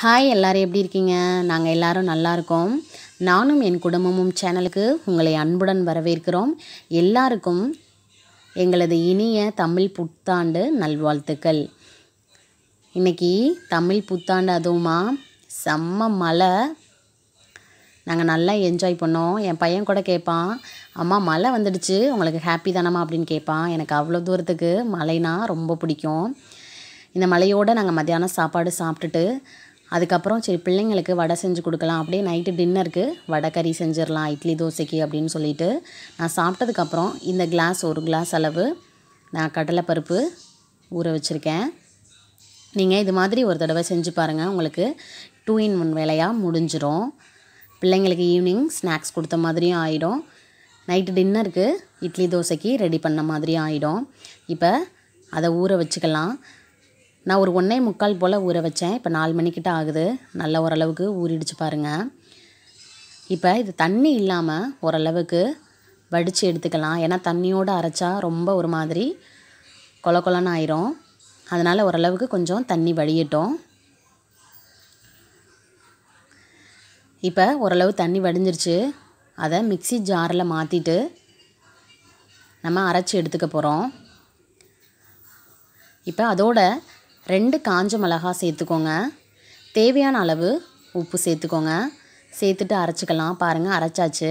hi எல்லோரும் எப்படி இருக்கீங்க நாங்கள் எல்லோரும் நல்லாயிருக்கோம் நானும் என் குடும்பமும் சேனலுக்கு உங்களை அன்புடன் வரவேற்கிறோம் எல்லாருக்கும் எங்களது இனிய தமிழ் புத்தாண்டு நல்வாழ்த்துக்கள் இன்றைக்கி தமிழ் புத்தாண்டு அதுவுமா செம்ம மழை நாங்கள் நல்லா என்ஜாய் பண்ணோம் என் பையன் கூட கேட்பான் அம்மா மழை வந்துடுச்சு உங்களுக்கு ஹாப்பி தானம்மா அப்படின்னு கேட்பான் எனக்கு அவ்வளோ தூரத்துக்கு மழைனா ரொம்ப பிடிக்கும் இந்த மழையோடு நாங்கள் மத்தியானம் சாப்பாடு சாப்பிட்டுட்டு அதுக்கப்புறம் சரி பிள்ளைங்களுக்கு வடை செஞ்சு கொடுக்கலாம் அப்படியே நைட்டு டின்னருக்கு வடை கறி செஞ்சிடலாம் இட்லி தோசைக்கு அப்படின்னு சொல்லிட்டு நான் சாப்பிட்டதுக்கப்புறம் இந்த கிளாஸ் ஒரு கிளாஸ் அளவு நான் கடலைப்பருப்பு ஊற வச்சுருக்கேன் நீங்கள் இது மாதிரி ஒரு தடவை செஞ்சு பாருங்கள் உங்களுக்கு டூ இன் ஒன் வேலையாக முடிஞ்சிடும் பிள்ளைங்களுக்கு ஈவினிங் ஸ்நாக்ஸ் கொடுத்த மாதிரியும் ஆகிடும் நைட்டு டின்னருக்கு இட்லி தோசைக்கு ரெடி பண்ண மாதிரியும் ஆகிடும் இப்போ அதை ஊற வச்சுக்கலாம் நான் ஒரு ஒன்றே முக்கால் போல் ஊற வச்சேன் இப்போ நாலு மணிக்கிட்ட ஆகுது நல்லா ஓரளவுக்கு ஊறிடுச்சு பாருங்கள் இப்போ இது தண்ணி இல்லாமல் ஓரளவுக்கு வடித்து எடுத்துக்கலாம் ஏன்னா தண்ணியோடு அரைச்சா ரொம்ப ஒரு மாதிரி கொல கொலன்னு ஆயிரும் அதனால் ஓரளவுக்கு கொஞ்சம் தண்ணி வடியட்டும் இப்போ ஓரளவு தண்ணி வடிஞ்சிருச்சு அதை மிக்சி ஜாரில் மாற்றிட்டு நம்ம அரைச்சி எடுத்துக்க போகிறோம் இப்போ அதோட ரெண்டு காஞ்ச மிளகா சேர்த்துக்கோங்க தேவையான அளவு உப்பு சேர்த்துக்கோங்க சேர்த்துட்டு அரைச்சிக்கலாம் பாருங்கள் அரைச்சாச்சு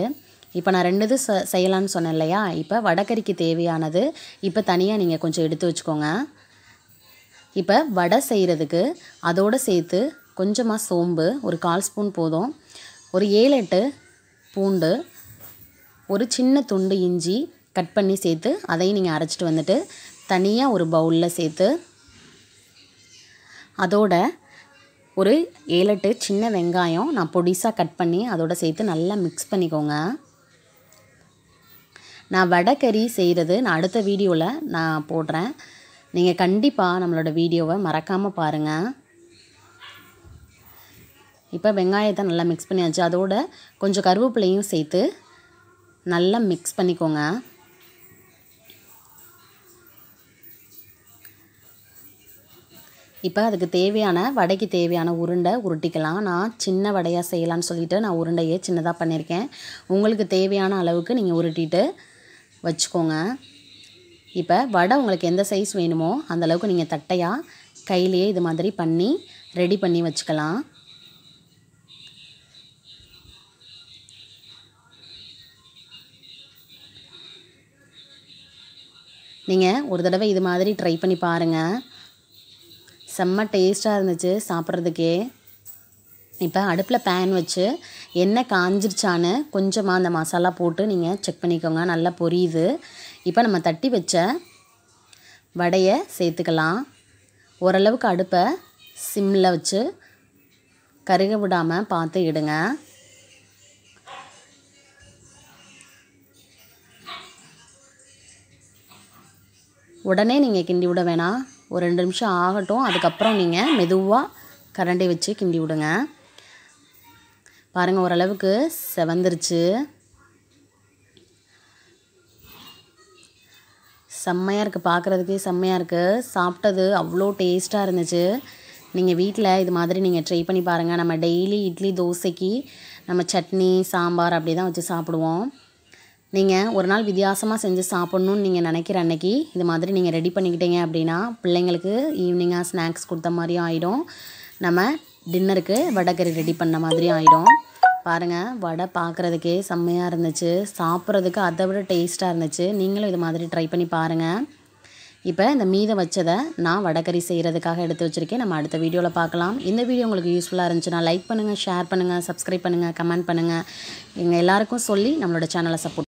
இப்போ நான் ரெண்டுது இது செய்யலான்னு சொன்னேன் இல்லையா இப்போ வடக்கறிக்கு தேவையானது இப்போ தனியாக நீங்கள் கொஞ்சம் எடுத்து வச்சுக்கோங்க இப்போ வடை செய்கிறதுக்கு அதோடு சேர்த்து கொஞ்சமாக சோம்பு ஒரு கால் ஸ்பூன் போதும் ஒரு ஏழு எட்டு பூண்டு ஒரு சின்ன துண்டு இஞ்சி கட் பண்ணி சேர்த்து அதையும் நீங்கள் அரைச்சிட்டு வந்துட்டு தனியாக ஒரு பவுலில் சேர்த்து அதோட ஒரு ஏழெட்டு சின்ன வெங்காயம் நான் பொடிசாக கட் பண்ணி அதோடு சேர்த்து நல்லா மிக்ஸ் பண்ணிக்கோங்க நான் வடைக்கறி செய்கிறது நான் அடுத்த வீடியோவில் நான் போடுறேன் நீங்கள் கண்டிப்பாக நம்மளோட வீடியோவை மறக்காமல் பாருங்கள் இப்போ வெங்காயத்தை நல்லா மிக்ஸ் பண்ணியாச்சு அதோட கொஞ்சம் கருவேப்பிலையும் சேர்த்து நல்லா மிக்ஸ் பண்ணிக்கோங்க இப்போ அதுக்கு தேவையான வடைக்கு தேவையான உருண்டை உருட்டிக்கலாம் நான் சின்ன வடையாக செய்யலான்னு சொல்லிவிட்டு நான் உருண்டையே சின்னதாக பண்ணியிருக்கேன் உங்களுக்கு தேவையான அளவுக்கு நீங்கள் உருட்டிட்டு வச்சுக்கோங்க இப்போ வடை உங்களுக்கு எந்த சைஸ் வேணுமோ அந்தளவுக்கு நீங்கள் தட்டையாக கையிலேயே இது மாதிரி பண்ணி ரெடி பண்ணி வச்சுக்கலாம் நீங்கள் ஒரு தடவை இது மாதிரி ட்ரை பண்ணி பாருங்கள் செம்ம டேஸ்ட்டாக இருந்துச்சு சாப்பிட்றதுக்கே இப்போ அடுப்பில் பேன் வச்சு எண்ணெய் காஞ்சிருச்சான்னு கொஞ்சமாக அந்த மசாலா போட்டு நீங்கள் செக் பண்ணிக்கோங்க நல்லா பொரியுது இப்போ நம்ம தட்டி வச்ச வடையை சேர்த்துக்கலாம் ஓரளவுக்கு அடுப்பை சிம்மில் வச்சு கருக விடாமல் பார்த்து இடுங்க உடனே நீங்கள் கிண்டி விட வேணாம் ஒரு ரெண்டு நிமிஷம் ஆகட்டும் அதுக்கப்புறம் நீங்கள் மெதுவாக கரண்டி வச்சு கிண்டி விடுங்க பாருங்கள் ஓரளவுக்கு செவந்துருச்சு செம்மையாக இருக்குது பார்க்குறதுக்கே செம்மையாக இருக்குது சாப்பிட்டது அவ்வளோ டேஸ்ட்டாக இருந்துச்சு நீங்கள் வீட்டில் இது மாதிரி நீங்கள் ட்ரை பண்ணி பாருங்கள் நம்ம டெய்லி இட்லி தோசைக்கு நம்ம சட்னி சாம்பார் அப்படி தான் வச்சு சாப்பிடுவோம் நீங்கள் ஒரு நாள் வித்தியாசமாக செஞ்சு சாப்பிட்ணுன்னு நீங்கள் நினைக்கிற அன்னைக்கு இது மாதிரி நீங்கள் ரெடி பண்ணிக்கிட்டீங்க அப்படின்னா பிள்ளைங்களுக்கு ஈவினிங்காக ஸ்நாக்ஸ் கொடுத்த மாதிரியும் ஆகிடும் நம்ம டின்னருக்கு வடைக்கறி ரெடி பண்ண மாதிரியும் ஆகிடும் பாருங்கள் வடை பார்க்குறதுக்கே செம்மையாக இருந்துச்சு சாப்பிட்றதுக்கு அதை விட டேஸ்ட்டாக இருந்துச்சு நீங்களும் இது மாதிரி ட்ரை பண்ணி பாருங்கள் இப்போ இந்த மீதை வச்சதை நான் வடக்கறி செய்கிறதுக்காக எடுத்து வச்சுருக்கேன் நம்ம அடுத்த வீடியோவில் பார்க்கலாம் இந்த வீடியோ உங்களுக்கு யூஸ்ஃபுல்லாக இருந்துச்சுன்னா லைக் பண்ணுங்கள் ஷேர் பண்ணுங்கள் சப்ஸ்கிரைப் பண்ணுங்கள் கமெண்ட் பண்ணுங்கள் எங்கள் எல்லாேருக்கும் சொல்லி நம்மளோட சேனலை சப்போர்ட்